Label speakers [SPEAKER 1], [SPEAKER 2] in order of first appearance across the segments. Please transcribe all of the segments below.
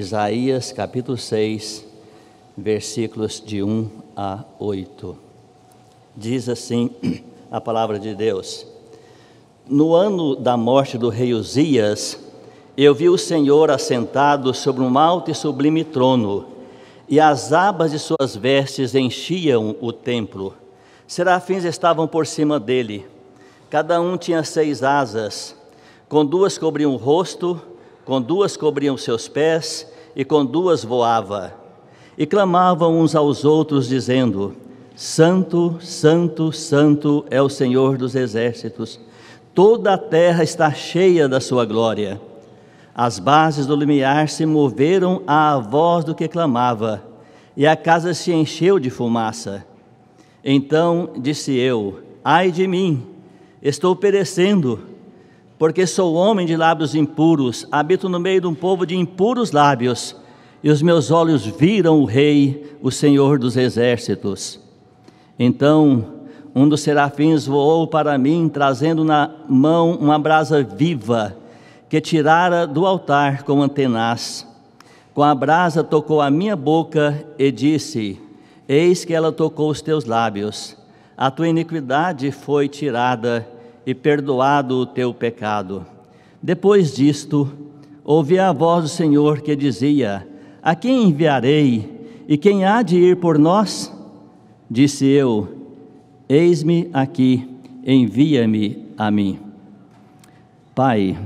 [SPEAKER 1] Isaías capítulo 6, versículos de 1 a 8. Diz assim a palavra de Deus: No ano da morte do rei Uzias, eu vi o Senhor assentado sobre um alto e sublime trono, e as abas de suas vestes enchiam o templo. Serafins estavam por cima dele. Cada um tinha seis asas, com duas cobriam o rosto, com duas cobriam seus pés e com duas voava. E clamavam uns aos outros, dizendo: Santo, Santo, Santo é o Senhor dos exércitos, toda a terra está cheia da sua glória. As bases do limiar se moveram à voz do que clamava, e a casa se encheu de fumaça. Então disse eu: Ai de mim, estou perecendo porque sou homem de lábios impuros, habito no meio de um povo de impuros lábios, e os meus olhos viram o Rei, o Senhor dos Exércitos. Então um dos serafins voou para mim, trazendo na mão uma brasa viva, que tirara do altar com antenaz. Com a brasa tocou a minha boca e disse: Eis que ela tocou os teus lábios. A tua iniquidade foi tirada e perdoado o teu pecado. Depois disto, ouvi a voz do Senhor que dizia: A quem enviarei? E quem há de ir por nós? Disse eu: Eis-me aqui, envia-me a mim. Pai,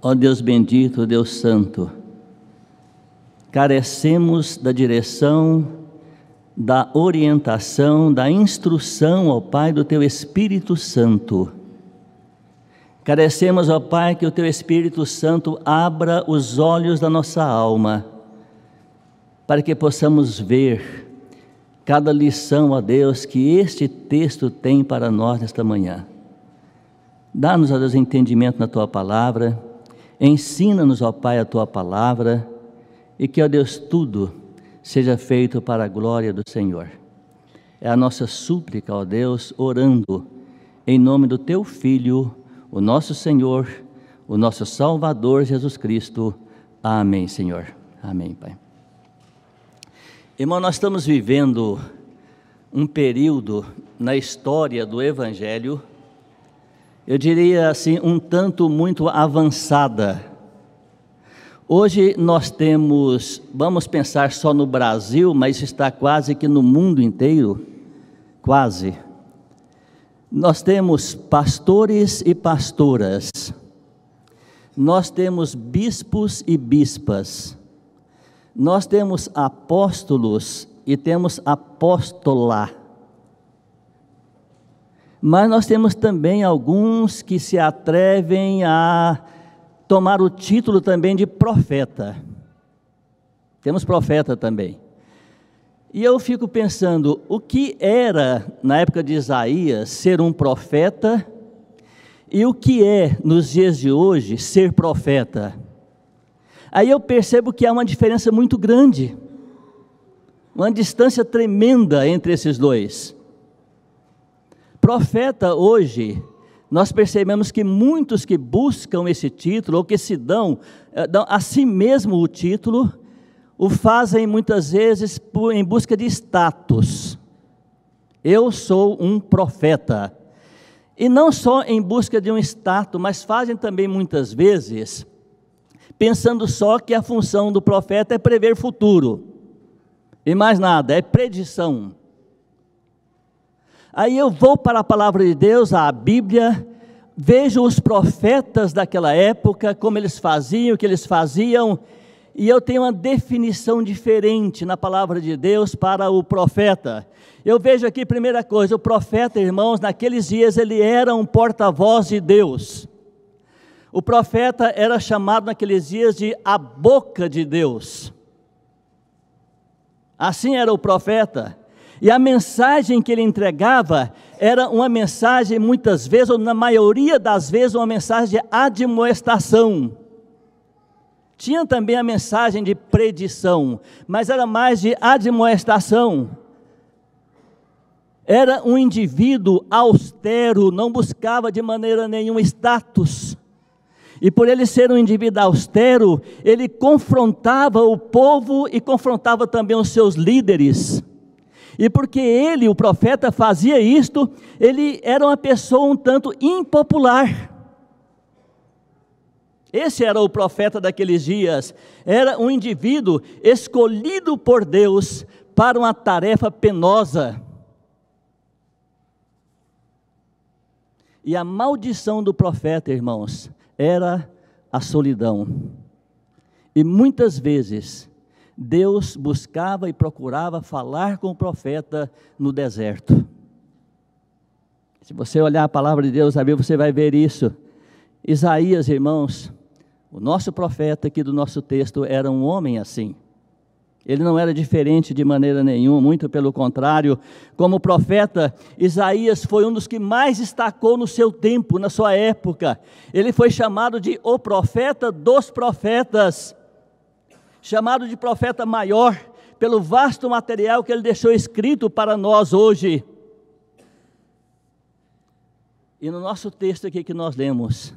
[SPEAKER 1] ó Deus bendito, Deus santo, carecemos da direção da orientação, da instrução, ó Pai, do Teu Espírito Santo. Carecemos, ó Pai, que o Teu Espírito Santo abra os olhos da nossa alma, para que possamos ver cada lição, ó Deus, que este texto tem para nós nesta manhã. Dá-nos, ó Deus, entendimento na Tua palavra, ensina-nos, ó Pai, a Tua palavra, e que, ó Deus, tudo seja feito para a glória do Senhor. É a nossa súplica, ó Deus, orando em nome do teu Filho, o nosso Senhor, o nosso Salvador Jesus Cristo. Amém, Senhor. Amém, Pai. Irmão, nós estamos vivendo um período na história do Evangelho, eu diria assim, um tanto muito avançada Hoje nós temos, vamos pensar só no Brasil, mas está quase que no mundo inteiro, quase. Nós temos pastores e pastoras. Nós temos bispos e bispas. Nós temos apóstolos e temos apóstola. Mas nós temos também alguns que se atrevem a tomar o título também de profeta. Temos profeta também. E eu fico pensando, o que era, na época de Isaías, ser um profeta e o que é, nos dias de hoje, ser profeta? Aí eu percebo que há uma diferença muito grande, uma distância tremenda entre esses dois. Profeta hoje nós percebemos que muitos que buscam esse título, ou que se dão, eh, dão a si mesmo o título, o fazem muitas vezes em busca de status. Eu sou um profeta. E não só em busca de um status, mas fazem também muitas vezes pensando só que a função do profeta é prever futuro. E mais nada, é predição. Aí eu vou para a palavra de Deus, a Bíblia, vejo os profetas daquela época, como eles faziam, o que eles faziam, e eu tenho uma definição diferente na palavra de Deus para o profeta. Eu vejo aqui, primeira coisa, o profeta, irmãos, naqueles dias ele era um porta-voz de Deus. O profeta era chamado naqueles dias de a boca de Deus. Assim era o profeta. E a mensagem que ele entregava era uma mensagem, muitas vezes, ou na maioria das vezes, uma mensagem de admoestação. Tinha também a mensagem de predição, mas era mais de admoestação. Era um indivíduo austero, não buscava de maneira nenhuma status. E por ele ser um indivíduo austero, ele confrontava o povo e confrontava também os seus líderes. E porque ele, o profeta, fazia isto, ele era uma pessoa um tanto impopular. Esse era o profeta daqueles dias. Era um indivíduo escolhido por Deus para uma tarefa penosa. E a maldição do profeta, irmãos, era a solidão. E muitas vezes Deus buscava e procurava falar com o profeta no deserto. Se você olhar a palavra de Deus Bíblia, você vai ver isso. Isaías, irmãos, o nosso profeta aqui do nosso texto era um homem assim. Ele não era diferente de maneira nenhuma, muito pelo contrário. Como profeta, Isaías foi um dos que mais destacou no seu tempo, na sua época. Ele foi chamado de o profeta dos profetas chamado de profeta maior, pelo vasto material que ele deixou escrito para nós hoje. E no nosso texto aqui que nós lemos,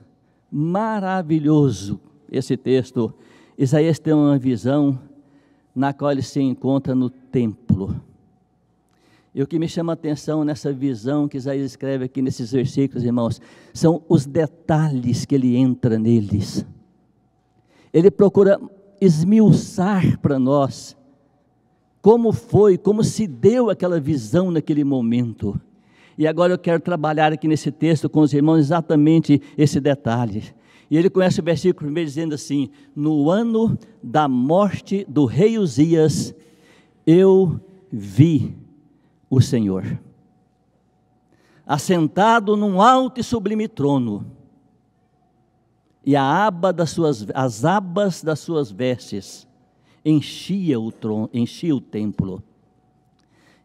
[SPEAKER 1] maravilhoso esse texto, Isaías tem uma visão na qual ele se encontra no templo. E o que me chama a atenção nessa visão que Isaías escreve aqui nesses versículos, irmãos, são os detalhes que ele entra neles. Ele procura esmiuçar para nós como foi, como se deu aquela visão naquele momento. E agora eu quero trabalhar aqui nesse texto com os irmãos exatamente esse detalhe. E ele começa o versículo primeiro dizendo assim: No ano da morte do rei Uzias, eu vi o Senhor assentado num alto e sublime trono e a aba das suas, as abas das suas vestes enchia o trono, enchia o templo.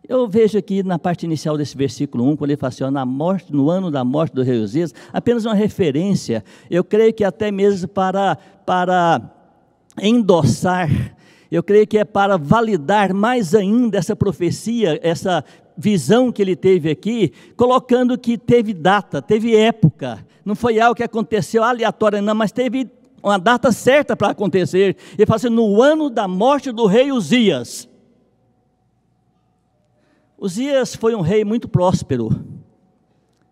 [SPEAKER 1] Eu vejo aqui na parte inicial desse versículo 1, quando ele fala assim, ó, na morte, no ano da morte do rei Uzias, apenas uma referência, eu creio que até mesmo para, para endossar, eu creio que é para validar mais ainda essa profecia, essa visão que ele teve aqui, colocando que teve data, teve época. Não foi algo que aconteceu aleatório, não, mas teve uma data certa para acontecer. Ele fala assim: no ano da morte do rei Uzias. Uzias foi um rei muito próspero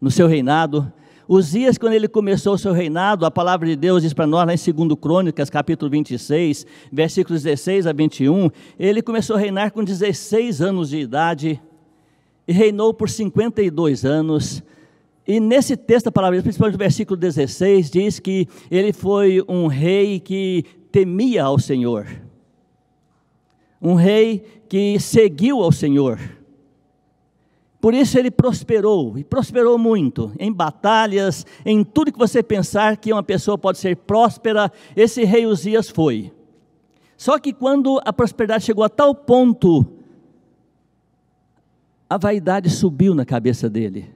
[SPEAKER 1] no seu reinado. Uzias, quando ele começou o seu reinado, a palavra de Deus diz para nós, lá em 2 Crônicas, capítulo 26, versículos 16 a 21, ele começou a reinar com 16 anos de idade e reinou por 52 anos. E nesse texto, palavra principalmente no versículo 16, diz que ele foi um rei que temia ao Senhor, um rei que seguiu ao Senhor. Por isso ele prosperou, e prosperou muito, em batalhas, em tudo que você pensar que uma pessoa pode ser próspera, esse rei Uzias foi. Só que quando a prosperidade chegou a tal ponto a vaidade subiu na cabeça dele.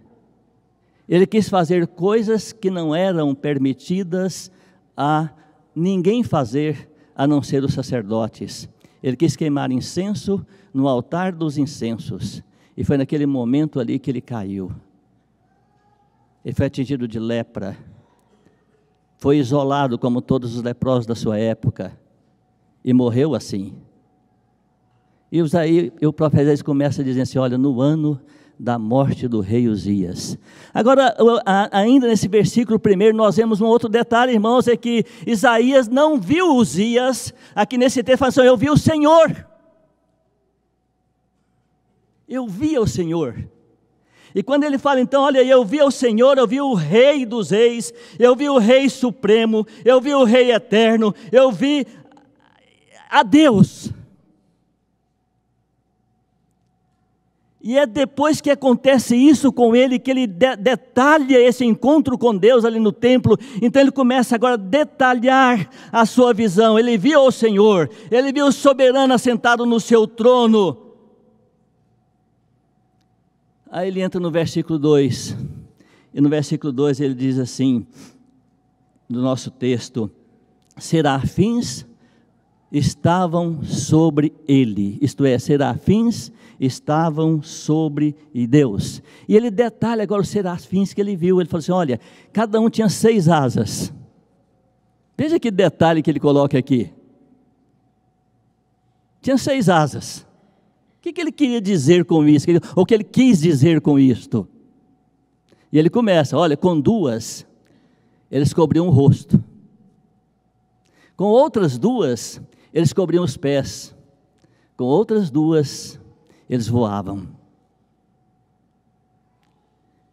[SPEAKER 1] Ele quis fazer coisas que não eram permitidas a ninguém fazer, a não ser os sacerdotes. Ele quis queimar incenso no altar dos incensos. E foi naquele momento ali que ele caiu. Ele foi atingido de lepra. Foi isolado como todos os leprosos da sua época. E morreu assim. E aí o profeta Isaías começa dizendo assim: olha, no ano da morte do rei Uzias. Agora, ainda nesse versículo primeiro, nós vemos um outro detalhe, irmãos, é que Isaías não viu Uzias, aqui nesse texto fala assim, eu vi o Senhor. Eu vi o Senhor. E quando ele fala, então, olha, eu vi o Senhor, eu vi o Rei dos Reis, eu vi o Rei Supremo, eu vi o Rei Eterno, eu vi a Deus. E é depois que acontece isso com ele que ele de detalha esse encontro com Deus ali no templo. Então ele começa agora a detalhar a sua visão. Ele viu o Senhor, ele viu o soberano assentado no seu trono. Aí ele entra no versículo 2. E no versículo 2 ele diz assim, do nosso texto: Serafins estavam sobre ele. Isto é, serafins estavam sobre Deus. E ele detalha agora os serafins que ele viu. Ele falou assim: olha, cada um tinha seis asas. Veja que detalhe que ele coloca aqui. Tinha seis asas. O que, que ele queria dizer com isso? Ou o que ele quis dizer com isto? E ele começa: olha, com duas, eles cobriam o rosto. Com outras duas, eles cobriam os pés. Com outras duas, eles voavam.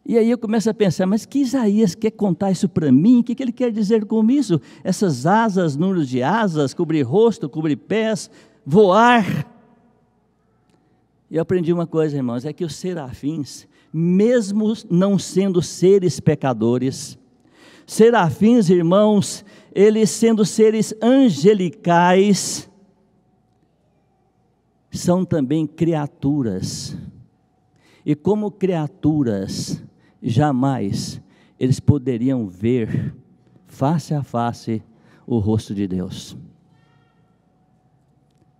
[SPEAKER 1] E aí eu começo a pensar, mas que Isaías quer contar isso para mim? O que, que ele quer dizer com isso? Essas asas, números de asas, cobrir rosto, cobrir pés, voar. E eu aprendi uma coisa, irmãos, é que os serafins, mesmo não sendo seres pecadores, serafins, irmãos, eles sendo seres angelicais, são também criaturas. E como criaturas, jamais eles poderiam ver face a face o rosto de Deus.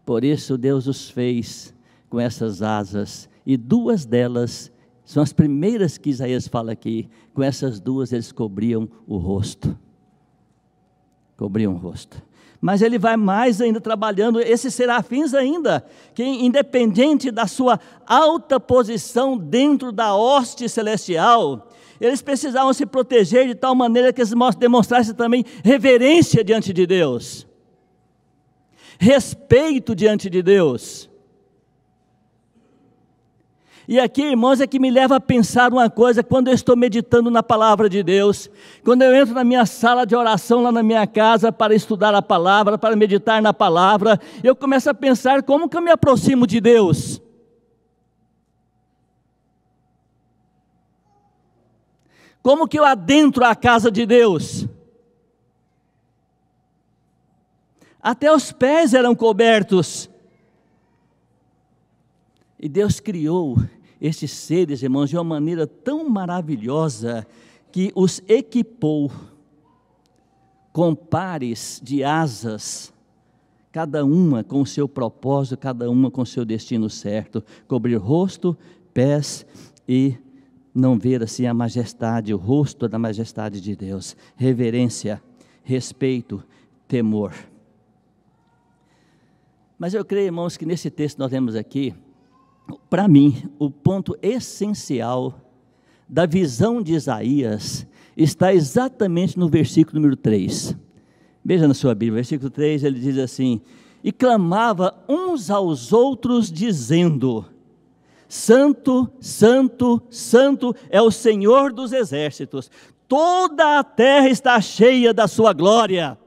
[SPEAKER 1] Por isso Deus os fez com essas asas, e duas delas são as primeiras que Isaías fala aqui, com essas duas eles cobriam o rosto. Cobriam o rosto mas ele vai mais ainda trabalhando esses serafins ainda, que independente da sua alta posição dentro da hoste celestial, eles precisavam se proteger de tal maneira que eles demonstrassem também reverência diante de Deus, respeito diante de Deus. E aqui, irmãos, é que me leva a pensar uma coisa: quando eu estou meditando na palavra de Deus, quando eu entro na minha sala de oração lá na minha casa para estudar a palavra, para meditar na palavra, eu começo a pensar como que eu me aproximo de Deus. Como que eu adentro a casa de Deus? Até os pés eram cobertos. E Deus criou estes seres, irmãos, de uma maneira tão maravilhosa que os equipou com pares de asas, cada uma com o seu propósito, cada uma com o seu destino certo, cobrir rosto, pés e não ver assim a majestade, o rosto da majestade de Deus, reverência, respeito, temor. Mas eu creio, irmãos, que nesse texto nós temos aqui para mim, o ponto essencial da visão de Isaías está exatamente no versículo número 3. Veja na sua Bíblia, versículo 3, ele diz assim: E clamava uns aos outros, dizendo: Santo, Santo, Santo é o Senhor dos exércitos, toda a terra está cheia da sua glória.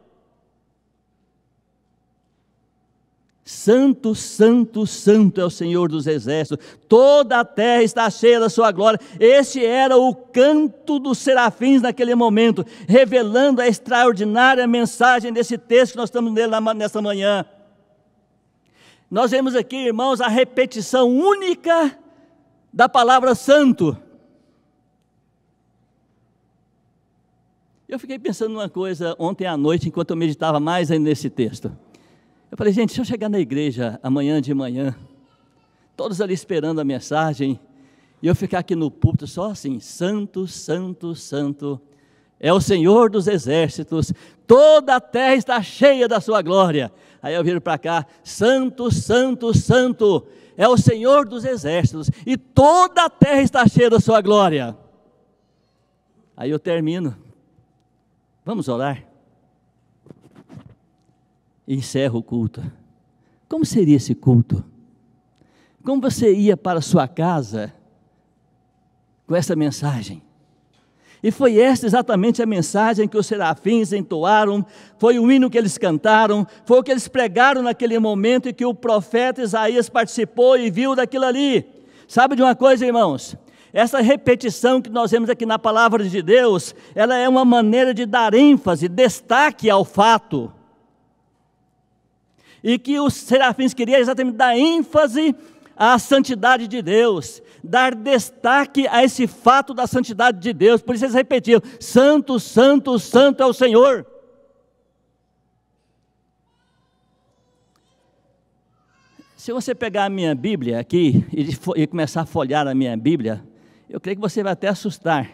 [SPEAKER 1] Santo, santo, santo é o Senhor dos exércitos, toda a terra está cheia da sua glória. Este era o canto dos serafins naquele momento, revelando a extraordinária mensagem desse texto que nós estamos lendo nessa manhã. Nós vemos aqui, irmãos, a repetição única da palavra santo. Eu fiquei pensando numa coisa ontem à noite, enquanto eu meditava mais ainda nesse texto. Eu falei, gente, se eu chegar na igreja amanhã de manhã, todos ali esperando a mensagem, e eu ficar aqui no púlpito só assim, santo, santo, santo, é o Senhor dos exércitos, toda a terra está cheia da sua glória. Aí eu viro para cá, santo, santo, santo, é o Senhor dos exércitos, e toda a terra está cheia da sua glória. Aí eu termino. Vamos orar? encerra o culto. Como seria esse culto? Como você ia para a sua casa com essa mensagem? E foi esta exatamente a mensagem que os serafins entoaram, foi o hino que eles cantaram, foi o que eles pregaram naquele momento e que o profeta Isaías participou e viu daquilo ali. Sabe de uma coisa, irmãos? Essa repetição que nós vemos aqui na palavra de Deus, ela é uma maneira de dar ênfase, destaque ao fato. E que os serafins queriam exatamente dar ênfase à santidade de Deus, dar destaque a esse fato da santidade de Deus. Por isso eles repetiam: Santo, Santo, Santo é o Senhor. Se você pegar a minha Bíblia aqui e, começar a folhear a minha Bíblia, eu creio que você vai até assustar.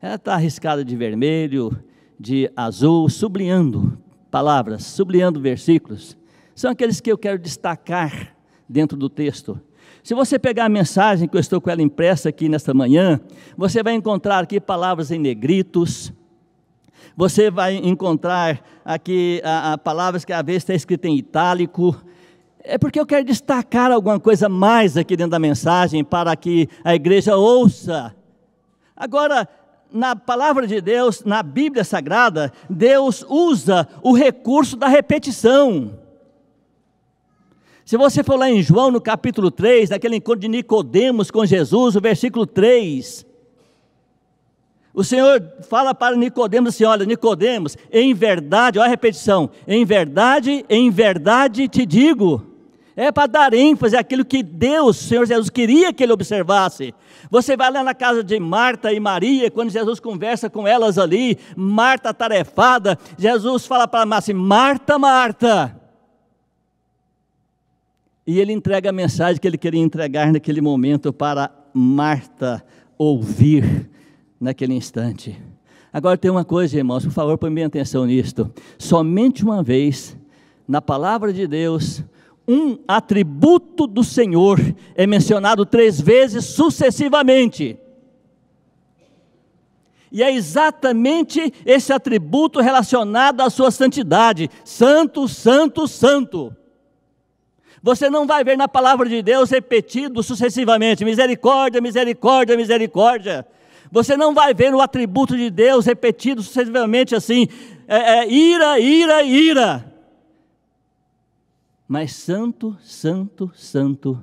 [SPEAKER 1] Ela está arriscada de vermelho, de azul, sublinhando palavras, sublinhando versículos são aqueles que eu quero destacar dentro do texto. Se você pegar a mensagem que eu estou com ela impressa aqui nesta manhã, você vai encontrar aqui palavras em negritos, você vai encontrar aqui a, a palavras que às vezes está escrita em itálico. É porque eu quero destacar alguma coisa mais aqui dentro da mensagem para que a igreja ouça. Agora, na palavra de Deus, na Bíblia Sagrada, Deus usa o recurso da repetição. Se você for lá em João, no capítulo 3, naquele encontro de Nicodemos com Jesus, o versículo 3, o Senhor fala para Nicodemos assim: olha, Nicodemos, em verdade, olha a repetição, em verdade, em verdade te digo. É para dar ênfase àquilo que Deus, Senhor Jesus, queria que ele observasse. Você vai lá na casa de Marta e Maria, quando Jesus conversa com elas ali, Marta tarefada, Jesus fala para Marta assim: Marta, Marta, e ele entrega a mensagem que ele queria entregar naquele momento para Marta ouvir naquele instante. Agora tem uma coisa, irmãos, por favor, põe bem atenção nisto. Somente uma vez, na palavra de Deus, um atributo do Senhor é mencionado três vezes sucessivamente. E é exatamente esse atributo relacionado à sua santidade: Santo, Santo, Santo. Você não vai ver na palavra de Deus repetido sucessivamente: misericórdia, misericórdia, misericórdia. Você não vai ver o atributo de Deus repetido sucessivamente assim: é, é, ira, ira, ira. Mas santo, santo, santo,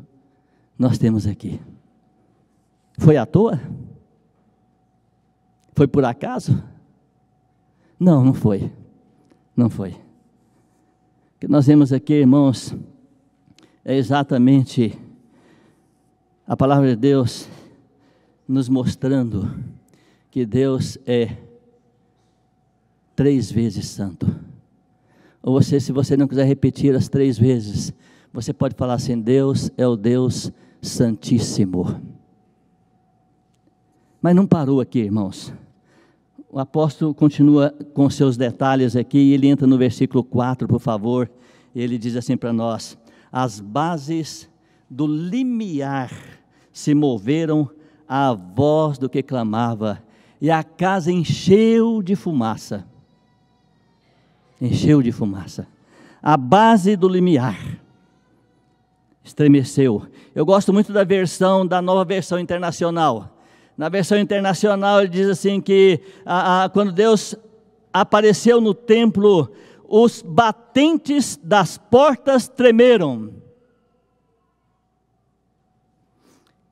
[SPEAKER 1] nós temos aqui. Foi à toa? Foi por acaso? Não, não foi. Não foi. O que nós vemos aqui, irmãos, é exatamente a palavra de Deus nos mostrando que Deus é três vezes santo. Ou você, se você não quiser repetir as três vezes, você pode falar assim: Deus é o Deus Santíssimo. Mas não parou aqui, irmãos. O apóstolo continua com seus detalhes aqui, e ele entra no versículo 4, por favor. Ele diz assim para nós: as bases do limiar se moveram à voz do que clamava, e a casa encheu de fumaça. Encheu de fumaça. A base do limiar estremeceu. Eu gosto muito da versão, da nova versão internacional. Na versão internacional ele diz assim que a, a, quando Deus apareceu no templo, os batentes das portas tremeram.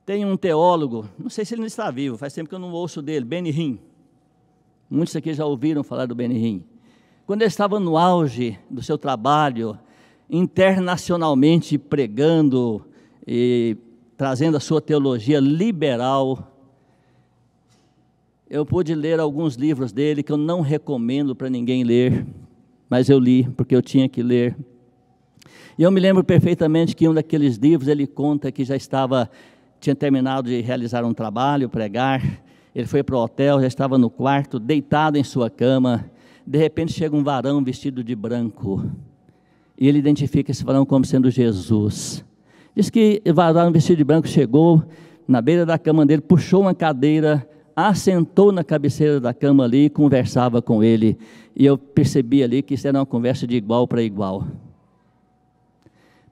[SPEAKER 1] Tem um teólogo, não sei se ele não está vivo, faz tempo que eu não ouço dele, Benihim. Muitos aqui já ouviram falar do Benihim. Quando ele estava no auge do seu trabalho, internacionalmente pregando e trazendo a sua teologia liberal, eu pude ler alguns livros dele que eu não recomendo para ninguém ler, mas eu li porque eu tinha que ler. E eu me lembro perfeitamente que um daqueles livros ele conta que já estava tinha terminado de realizar um trabalho, pregar. Ele foi para o hotel, já estava no quarto, deitado em sua cama. De repente chega um varão vestido de branco. E ele identifica esse varão como sendo Jesus. Diz que o varão vestido de branco chegou na beira da cama dele, puxou uma cadeira assentou na cabeceira da cama ali e conversava com ele. E eu percebi ali que isso era uma conversa de igual para igual.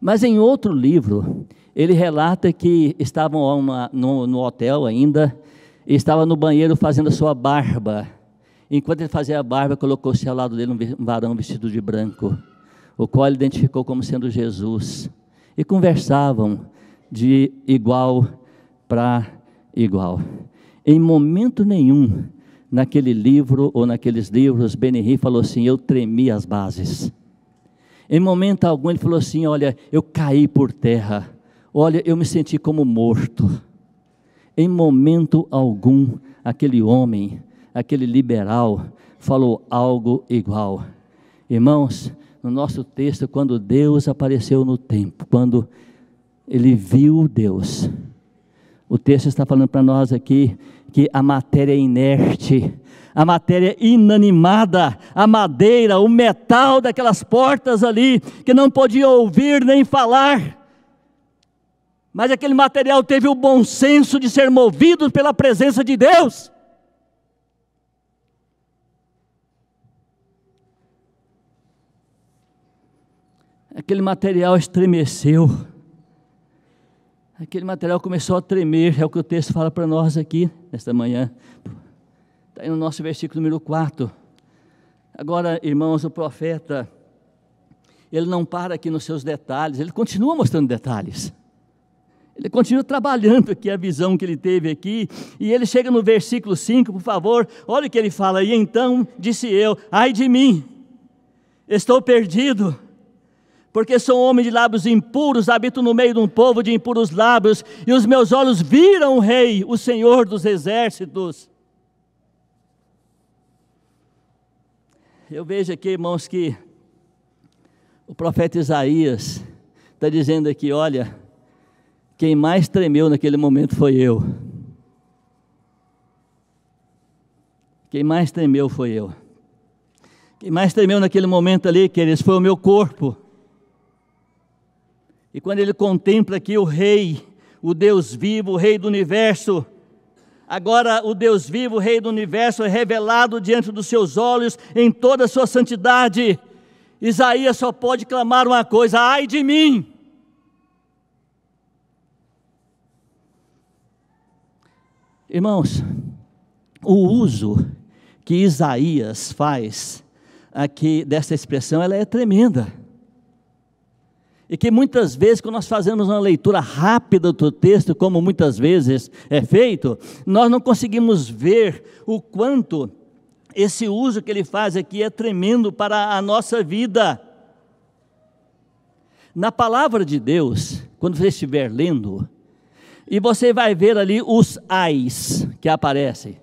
[SPEAKER 1] Mas em outro livro, ele relata que estavam uma, no, no hotel ainda, e estava no banheiro fazendo a sua barba. Enquanto ele fazia a barba, colocou-se ao lado dele um varão vestido de branco, o qual ele identificou como sendo Jesus. E conversavam de igual para igual. Em momento nenhum, naquele livro ou naqueles livros, Benihri falou assim: Eu tremi as bases. Em momento algum, ele falou assim: Olha, eu caí por terra. Olha, eu me senti como morto. Em momento algum, aquele homem, aquele liberal, falou algo igual. Irmãos, no nosso texto, quando Deus apareceu no tempo, quando ele viu Deus, o texto está falando para nós aqui que a matéria é inerte, a matéria é inanimada, a madeira, o metal daquelas portas ali, que não podia ouvir nem falar. Mas aquele material teve o bom senso de ser movido pela presença de Deus. Aquele material estremeceu aquele material começou a tremer, é o que o texto fala para nós aqui, nesta manhã. Está aí no nosso versículo número 4. Agora, irmãos, o profeta, ele não para aqui nos seus detalhes, ele continua mostrando detalhes. Ele continua trabalhando aqui a visão que ele teve aqui, e ele chega no versículo 5, por favor, olha o que ele fala: E então disse eu, ai de mim, estou perdido, porque sou homem de lábios impuros, habito no meio de um povo de impuros lábios, e os meus olhos viram o Rei, o Senhor dos exércitos. Eu vejo aqui, irmãos, que o profeta Isaías está dizendo aqui: olha, quem mais tremeu naquele momento foi eu. Quem mais tremeu foi eu. Quem mais tremeu naquele momento ali, queridos, foi o meu corpo. E quando ele contempla aqui o Rei, o Deus vivo, o Rei do universo, agora o Deus vivo, o Rei do universo, é revelado diante dos seus olhos em toda a sua santidade, Isaías só pode clamar uma coisa: ai de mim! Irmãos, o uso que Isaías faz aqui dessa expressão, ela é tremenda. E que muitas vezes, quando nós fazemos uma leitura rápida do texto, como muitas vezes é feito, nós não conseguimos ver o quanto esse uso que ele faz aqui é tremendo para a nossa vida. Na palavra de Deus, quando você estiver lendo, e você vai ver ali os ais que aparecem.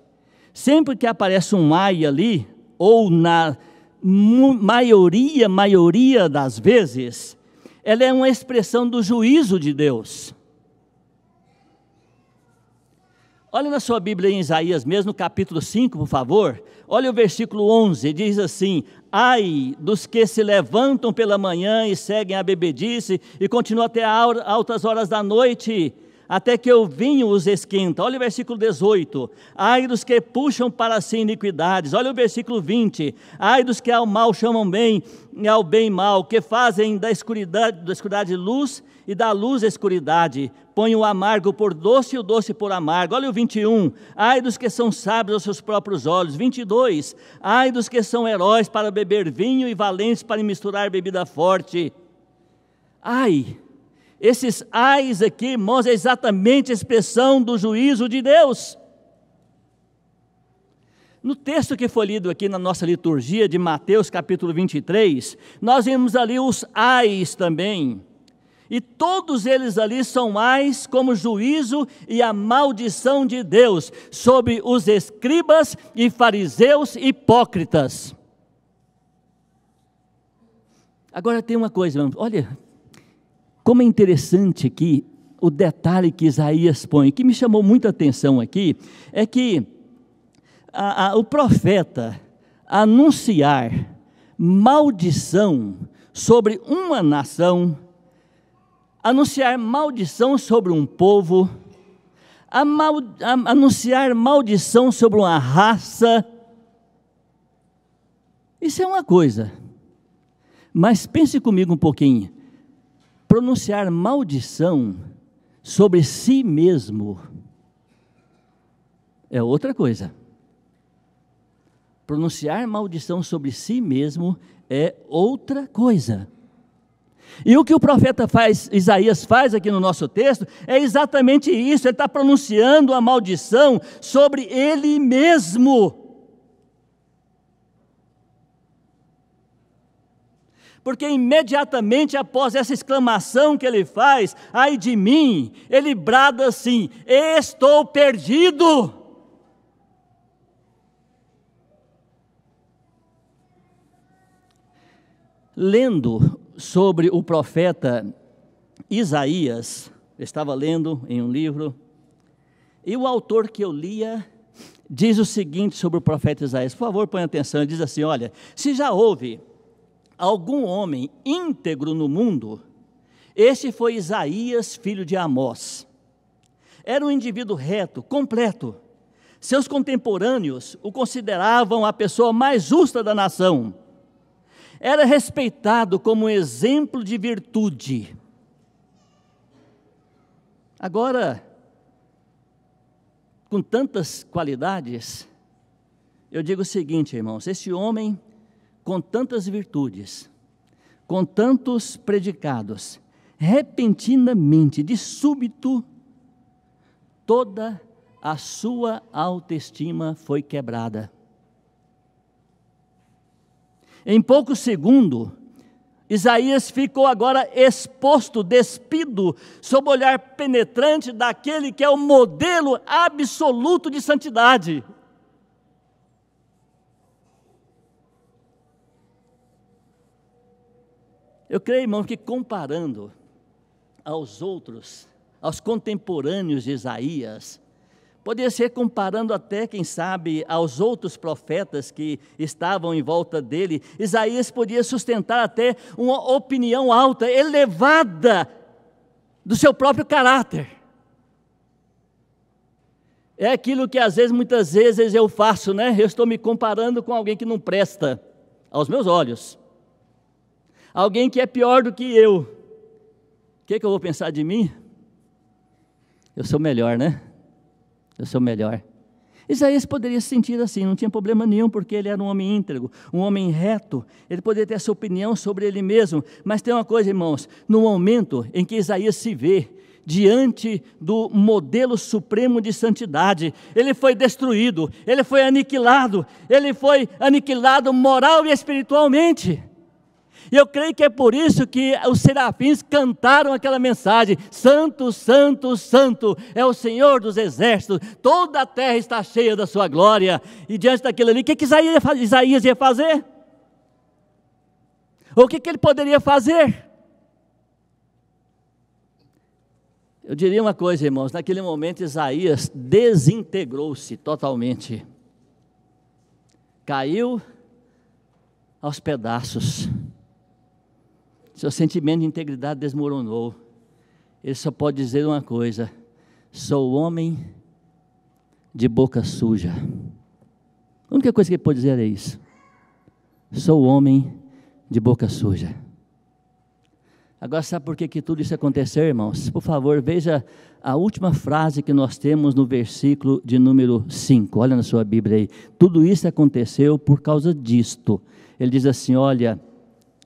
[SPEAKER 1] Sempre que aparece um ai ali, ou na maioria, maioria das vezes, ela é uma expressão do juízo de Deus. Olha na sua Bíblia em Isaías mesmo, capítulo 5, por favor. Olha o versículo 11, diz assim: Ai dos que se levantam pela manhã e seguem a bebedice e continuam até altas horas da noite, até que o vinho os esquenta. Olha o versículo 18. Ai dos que puxam para si iniquidades. Olha o versículo 20. Ai dos que ao mal chamam bem e ao bem mal, que fazem da escuridade, da escuridade luz e da luz escuridade. Põe o amargo por doce e o doce por amargo. Olha o 21. Ai dos que são sábios aos seus próprios olhos. 22. Ai dos que são heróis para beber vinho e valentes para misturar bebida forte. Ai esses ais aqui, mostram exatamente a expressão do juízo de Deus. No texto que foi lido aqui na nossa liturgia de Mateus capítulo 23, nós vimos ali os ais também. E todos eles ali são ais como juízo e a maldição de Deus sobre os escribas e fariseus hipócritas. Agora tem uma coisa, olha, como é interessante aqui o detalhe que Isaías põe, que me chamou muita atenção aqui, é que a, a, o profeta anunciar maldição sobre uma nação, anunciar maldição sobre um povo, a mal, a, anunciar maldição sobre uma raça, isso é uma coisa. Mas pense comigo um pouquinho pronunciar maldição sobre si mesmo é outra coisa. Pronunciar maldição sobre si mesmo é outra coisa. E o que o profeta faz, Isaías faz aqui no nosso texto, é exatamente isso. Ele está pronunciando a maldição sobre ele mesmo. porque imediatamente após essa exclamação que ele faz, ai de mim, ele brada assim: estou perdido. Lendo sobre o profeta Isaías, estava lendo em um livro, e o autor que eu lia diz o seguinte sobre o profeta Isaías. Por favor, ponha atenção, ele diz assim: olha, se já houve algum homem íntegro no mundo, este foi Isaías, filho de Amós. Era um indivíduo reto, completo. Seus contemporâneos o consideravam a pessoa mais justa da nação. Era respeitado como um exemplo de virtude. Agora, com tantas qualidades, eu digo o seguinte, irmãos: esse homem com tantas virtudes, com tantos predicados, repentinamente, de súbito, toda a sua autoestima foi quebrada. Em pouco segundo, Isaías ficou agora exposto, despido, sob o olhar penetrante daquele que é o modelo absoluto de santidade. Eu creio, irmão, que comparando aos outros, aos contemporâneos de Isaías, poderia ser comparando até, quem sabe, aos outros profetas que estavam em volta dele, Isaías podia sustentar até uma opinião alta, elevada do seu próprio caráter. É aquilo que às vezes, muitas vezes eu faço, né? Eu estou me comparando com alguém que não presta aos meus olhos alguém que é pior do que eu, o que, que eu vou pensar de mim? Eu sou melhor, né? Eu sou melhor. Isaías poderia se sentir assim, não tinha problema nenhum, porque ele era um homem íntegro, um homem reto, ele poderia ter sua opinião sobre ele mesmo, mas tem uma coisa, irmãos: no momento em que Isaías se vê diante do modelo supremo de santidade, ele foi destruído, ele foi aniquilado, ele foi aniquilado moral e espiritualmente. E eu creio que é por isso que os serafins cantaram aquela mensagem: Santo, Santo, Santo é o Senhor dos exércitos, toda a terra está cheia da sua glória. E diante daquilo ali, o que, que Isaías ia fazer? Ou o que, que ele poderia fazer? Eu diria uma coisa, irmãos, naquele momento Isaías desintegrou-se totalmente. Caiu aos pedaços. Seu sentimento de integridade desmoronou. Ele só pode dizer uma coisa: sou homem de boca suja. A única coisa que ele pode dizer é isso. Sou homem de boca suja. Agora, sabe por que, que tudo isso aconteceu, irmãos? Por favor, veja a última frase que nós temos no versículo de número 5. Olha na sua Bíblia aí. Tudo isso aconteceu por causa disto. Ele diz assim: olha,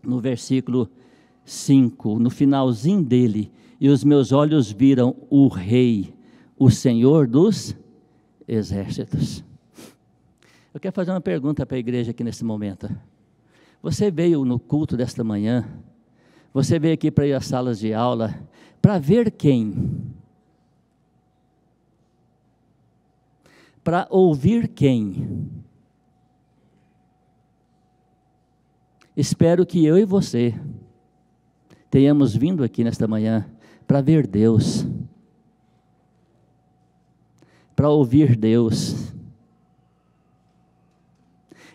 [SPEAKER 1] no versículo 5, no finalzinho dele, e os meus olhos viram o Rei, o Senhor dos Exércitos. Eu quero fazer uma pergunta para a igreja aqui nesse momento. Você veio no culto desta manhã, você veio aqui para ir às salas de aula, para ver quem? Para ouvir quem? Espero que eu e você tenhamos vindo aqui nesta manhã para ver Deus, para ouvir Deus.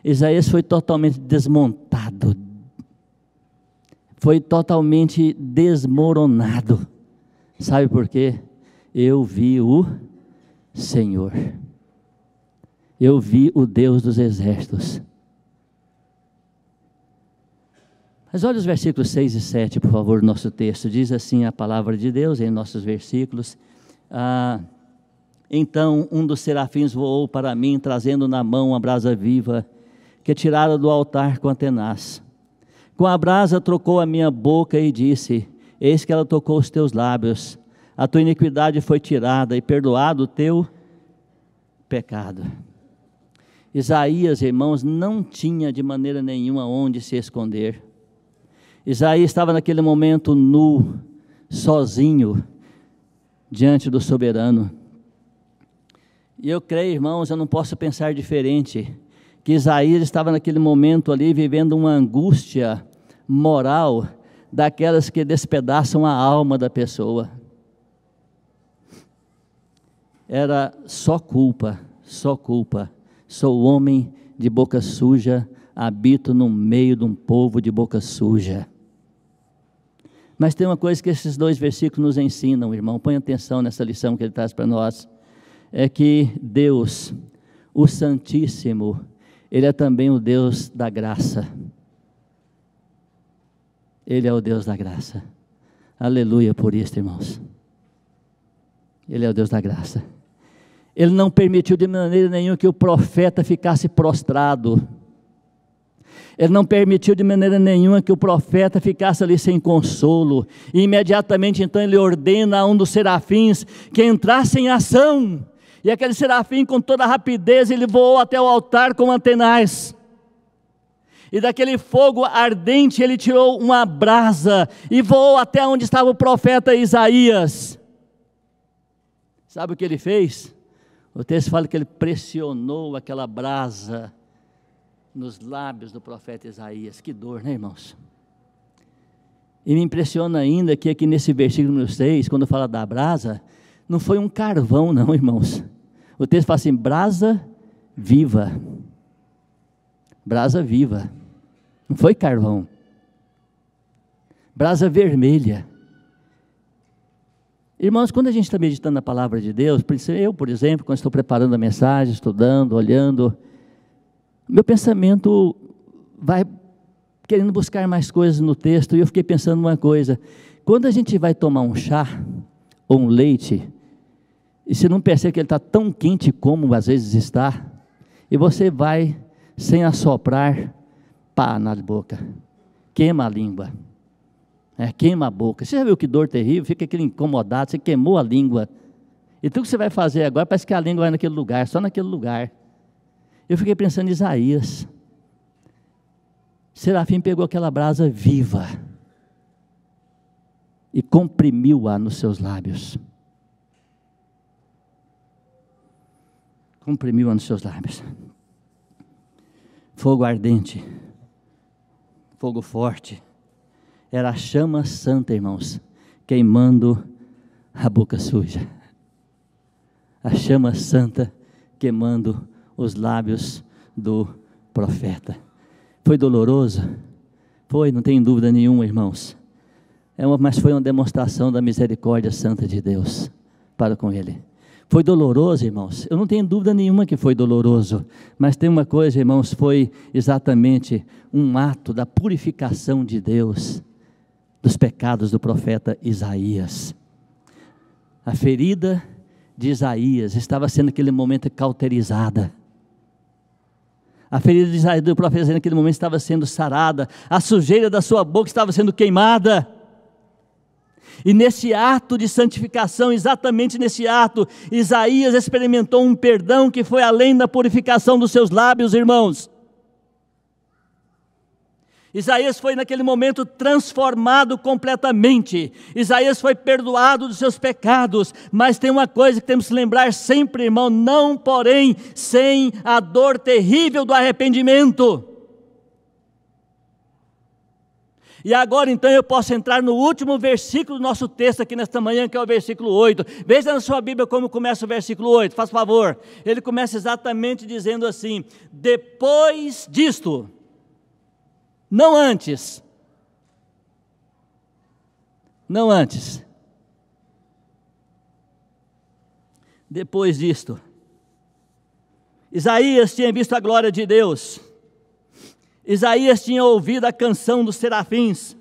[SPEAKER 1] Isaías foi totalmente desmontado, foi totalmente desmoronado. Sabe por quê? Eu vi o Senhor. Eu vi o Deus dos exércitos. Mas olha os versículos 6 e 7, por favor, do nosso texto. Diz assim a palavra de Deus em nossos versículos. Ah, então um dos serafins voou para mim, trazendo na mão uma brasa viva, que tirara do altar com a tenaz. Com a brasa trocou a minha boca e disse: Eis que ela tocou os teus lábios. A tua iniquidade foi tirada e perdoado o teu pecado. Isaías, irmãos, não tinha de maneira nenhuma onde se esconder Isaías estava naquele momento nu, sozinho, diante do soberano. E eu creio, irmãos, eu não posso pensar diferente, que Isaías estava naquele momento ali vivendo uma angústia moral daquelas que despedaçam a alma da pessoa. Era só culpa, só culpa. Sou homem de boca suja, habito no meio de um povo de boca suja. Mas tem uma coisa que esses dois versículos nos ensinam, irmão. Põe atenção nessa lição que ele traz para nós. É que Deus, o Santíssimo, Ele é também o Deus da graça. Ele é o Deus da graça. Aleluia por isso, irmãos. Ele é o Deus da graça. Ele não permitiu de maneira nenhuma que o profeta ficasse prostrado. Ele não permitiu de maneira nenhuma que o profeta ficasse ali sem consolo. E imediatamente então ele ordena a um dos serafins que entrasse em ação. E aquele serafim, com toda rapidez, ele voou até o altar com antenais. E daquele fogo ardente ele tirou uma brasa e voou até onde estava o profeta Isaías. Sabe o que ele fez? O texto fala que ele pressionou aquela brasa nos lábios do profeta Isaías. Que dor, né, irmãos? E me impressiona ainda que aqui nesse versículo número 6, quando fala da brasa, não foi um carvão, não, irmãos. O texto fala assim: brasa viva. Brasa viva. Não foi carvão. Brasa vermelha. Irmãos, quando a gente está meditando na palavra de Deus, eu, por exemplo, quando estou preparando a mensagem, estudando, olhando, meu pensamento vai querendo buscar mais coisas no texto, e eu fiquei pensando uma coisa: quando a gente vai tomar um chá ou um leite, e você não percebe que ele está tão quente como às vezes está, e você vai, sem assoprar, pá na boca, queima a língua, é, queima a boca. Você já viu que dor terrível? Fica aquele incomodado, você queimou a língua. E tudo que você vai fazer agora parece que a língua vai naquele lugar, só naquele lugar. Eu fiquei pensando em Isaías. Serafim pegou aquela brasa viva e comprimiu-a nos seus lábios. Comprimiu-a nos seus lábios. Fogo ardente, fogo forte, era a chama santa, irmãos, queimando a boca suja. A chama santa queimando os lábios do profeta. Foi doloroso? Foi, não tem dúvida nenhuma, irmãos. É uma, mas foi uma demonstração da misericórdia santa de Deus para com ele. Foi doloroso, irmãos. Eu não tenho dúvida nenhuma que foi doloroso. Mas tem uma coisa, irmãos, foi exatamente um ato da purificação de Deus dos pecados do profeta Isaías. A ferida de Isaías estava sendo aquele momento cauterizada. A ferida do profeta naquele momento estava sendo sarada, a sujeira da sua boca estava sendo queimada. E nesse ato de santificação, exatamente nesse ato, Isaías experimentou um perdão que foi além da purificação dos seus lábios, irmãos. Isaías foi naquele momento transformado completamente. Isaías foi perdoado dos seus pecados. Mas tem uma coisa que temos que lembrar sempre, irmão: não, porém, sem a dor terrível do arrependimento. E agora então eu posso entrar no último versículo do nosso texto aqui nesta manhã, que é o versículo 8. Veja na sua Bíblia como começa o versículo 8, faz favor. Ele começa exatamente dizendo assim: Depois disto. Não antes. Não antes. Depois disto, Isaías tinha visto a glória de Deus. Isaías tinha ouvido a canção dos serafins.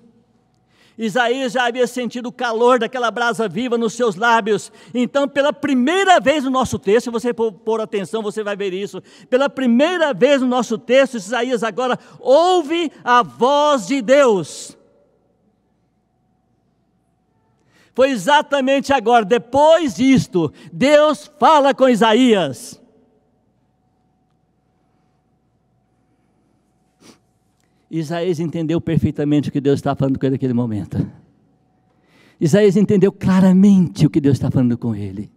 [SPEAKER 1] Isaías já havia sentido o calor daquela brasa viva nos seus lábios. Então, pela primeira vez no nosso texto, se você pôr atenção, você vai ver isso. Pela primeira vez no nosso texto, Isaías agora ouve a voz de Deus. Foi exatamente agora, depois disto, Deus fala com Isaías. Isaías entendeu perfeitamente o que Deus estava falando com ele naquele momento. Isaías entendeu claramente o que Deus está falando com ele.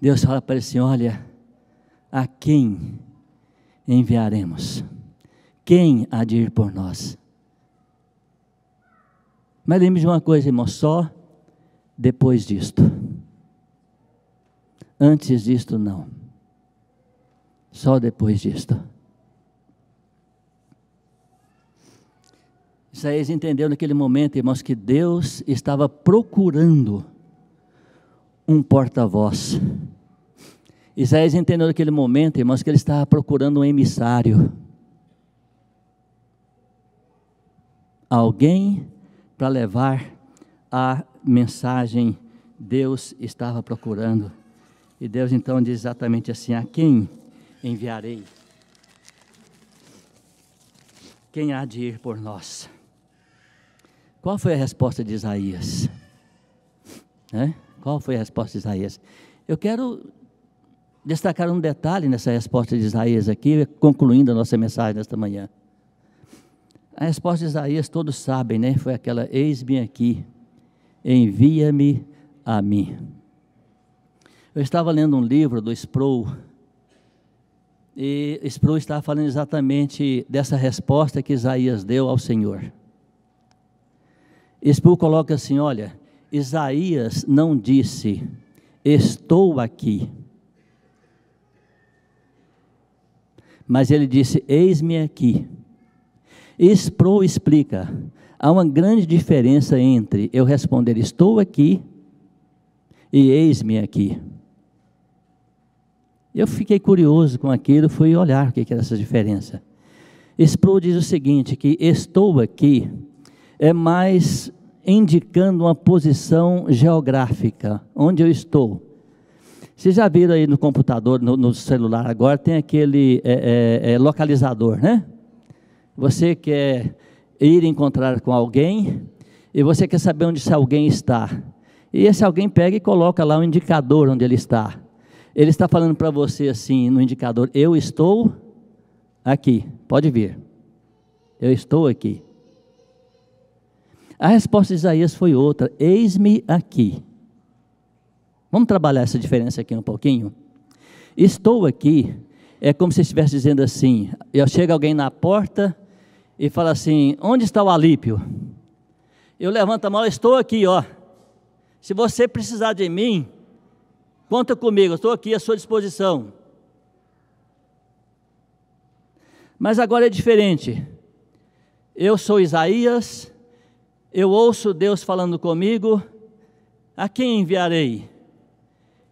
[SPEAKER 1] Deus fala para ele assim: Olha, a quem enviaremos? Quem há de ir por nós? Mas lembre de uma coisa, irmão, só depois disto. Antes disto, não. Só depois disto. Isaías entendeu naquele momento, irmãos, que Deus estava procurando um porta-voz. Isaías entendeu naquele momento, irmãos, que ele estava procurando um emissário. Alguém para levar a mensagem Deus estava procurando. E Deus então diz exatamente assim: A quem enviarei? Quem há de ir por nós? Qual foi a resposta de Isaías? Né? Qual foi a resposta de Isaías? Eu quero destacar um detalhe nessa resposta de Isaías aqui, concluindo a nossa mensagem nesta manhã. A resposta de Isaías, todos sabem, né? Foi aquela: Eis-me aqui, envia-me a mim. Eu estava lendo um livro do Sproul, e Sproul estava falando exatamente dessa resposta que Isaías deu ao Senhor. Esse coloca assim: olha, Isaías não disse, estou aqui. Mas ele disse, eis-me aqui. Spro explica, há uma grande diferença entre eu responder estou aqui e eis-me aqui. Eu fiquei curioso com aquilo, fui olhar o que era essa diferença. Spro diz o seguinte, que estou aqui é mais indicando uma posição geográfica, onde eu estou. Vocês já viram aí no computador, no, no celular agora, tem aquele é, é, é, localizador, né? Você quer ir encontrar com alguém e você quer saber onde esse alguém está. E esse alguém pega e coloca lá o um indicador onde ele está. Ele está falando para você assim no indicador: eu estou aqui, pode vir. Eu estou aqui. A resposta de Isaías foi outra: Eis-me aqui. Vamos trabalhar essa diferença aqui um pouquinho? Estou aqui é como se estivesse dizendo assim: eu chega alguém na porta e fala assim: onde está o Alípio? Eu levanto a mão, estou aqui, ó. Se você precisar de mim, conta comigo, estou aqui à sua disposição. Mas agora é diferente. Eu sou Isaías, eu ouço Deus falando comigo, a quem enviarei?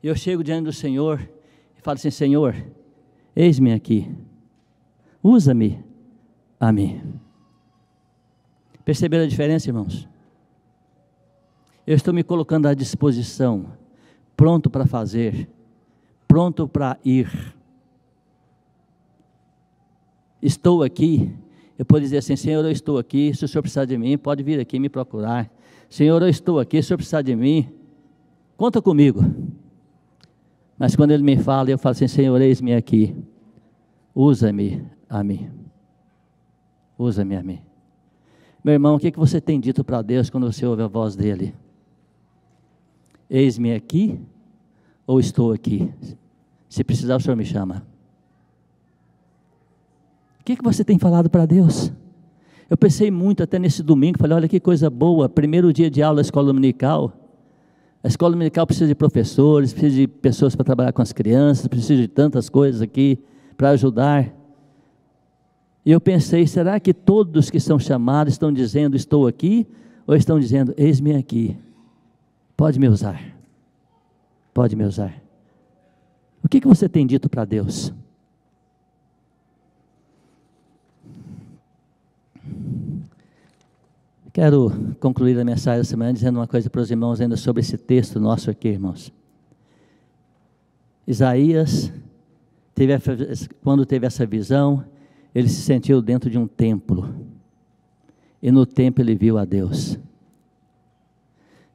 [SPEAKER 1] Eu chego diante do Senhor e falo assim: Senhor, eis-me aqui, usa-me a mim. Perceberam a diferença, irmãos? Eu estou me colocando à disposição, pronto para fazer, pronto para ir. Estou aqui eu posso dizer assim: Senhor, eu estou aqui, se o Senhor precisar de mim, pode vir aqui me procurar. Senhor, eu estou aqui, se o Senhor precisar de mim, conta comigo. Mas quando ele me fala, eu falo assim: Senhor, eis-me aqui, usa-me a mim. Usa-me a mim. Meu irmão, o que, que você tem dito para Deus quando você ouve a voz dele? Eis-me aqui ou estou aqui? Se precisar, o Senhor me chama que, que você tem falado para Deus? Eu pensei muito até nesse domingo, falei, olha que coisa boa, primeiro dia de aula da escola dominical. A escola dominical precisa de professores, precisa de pessoas para trabalhar com as crianças, precisa de tantas coisas aqui para ajudar. E eu pensei, será que todos que são chamados estão dizendo estou aqui? Ou estão dizendo, eis-me aqui, pode me usar, pode me usar. O que, que você tem dito para Deus? Quero concluir a mensagem da semana dizendo uma coisa para os irmãos ainda sobre esse texto nosso aqui, irmãos. Isaías, teve a, quando teve essa visão, ele se sentiu dentro de um templo. E no templo ele viu a Deus.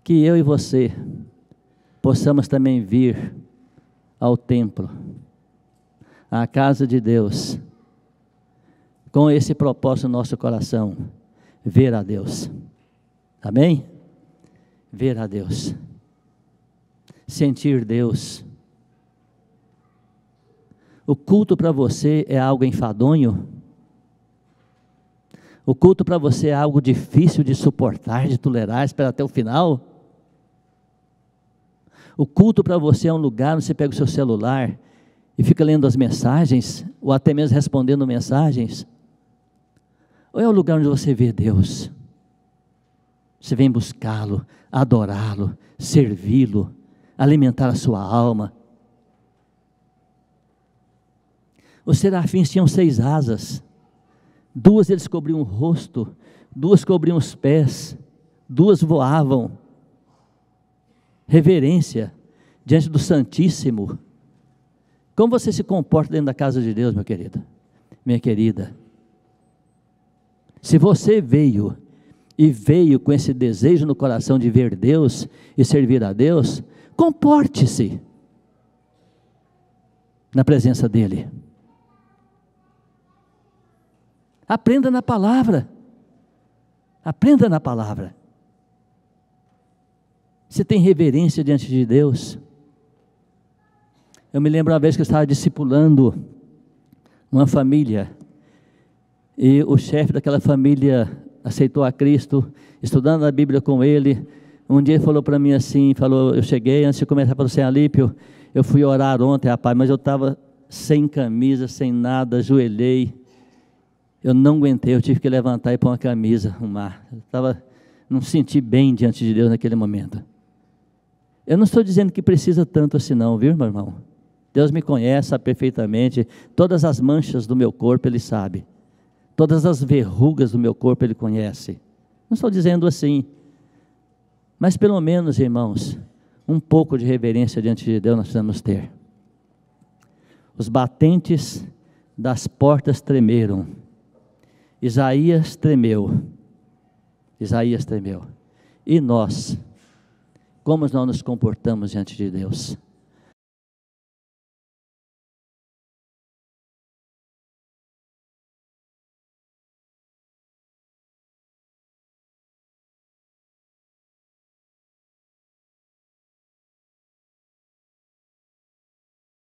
[SPEAKER 1] Que eu e você possamos também vir ao templo, à casa de Deus, com esse propósito no nosso coração ver a Deus. Amém? Ver a Deus. Sentir Deus. O culto para você é algo enfadonho? O culto para você é algo difícil de suportar, de tolerar, esperar até o final? O culto para você é um lugar onde você pega o seu celular e fica lendo as mensagens, ou até mesmo respondendo mensagens? Ou é o lugar onde você vê Deus? Você vem buscá-lo, adorá-lo, servi-lo, alimentar a sua alma. Os serafins tinham seis asas. Duas eles cobriam o rosto, duas cobriam os pés, duas voavam. Reverência diante do Santíssimo. Como você se comporta dentro da casa de Deus, meu querido? Minha querida. Se você veio e veio com esse desejo no coração de ver Deus e servir a Deus, comporte-se na presença dEle. Aprenda na palavra. Aprenda na palavra. Você tem reverência diante de Deus. Eu me lembro uma vez que eu estava discipulando uma família e o chefe daquela família aceitou a Cristo, estudando a Bíblia com ele. Um dia ele falou para mim assim, falou, eu cheguei, antes de começar, falou assim, Alípio, eu fui orar ontem, rapaz, mas eu estava sem camisa, sem nada, ajoelhei, eu não aguentei, eu tive que levantar e pôr uma camisa, mar. Eu tava, não senti bem diante de Deus naquele momento. Eu não estou dizendo que precisa tanto assim não, viu, meu irmão? Deus me conhece perfeitamente, todas as manchas do meu corpo Ele sabe. Todas as verrugas do meu corpo Ele conhece. Não estou dizendo assim. Mas pelo menos, irmãos, um pouco de reverência diante de Deus nós precisamos ter. Os batentes das portas tremeram. Isaías tremeu. Isaías tremeu. E nós, como nós nos comportamos diante de Deus?